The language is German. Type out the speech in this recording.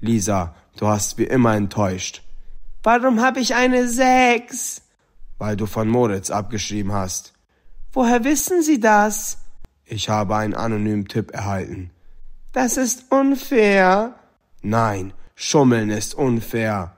Lisa, du hast wie immer enttäuscht. Warum habe ich eine Sechs? Weil du von Moritz abgeschrieben hast. Woher wissen Sie das? Ich habe einen anonymen Tipp erhalten. Das ist unfair. Nein, Schummeln ist unfair.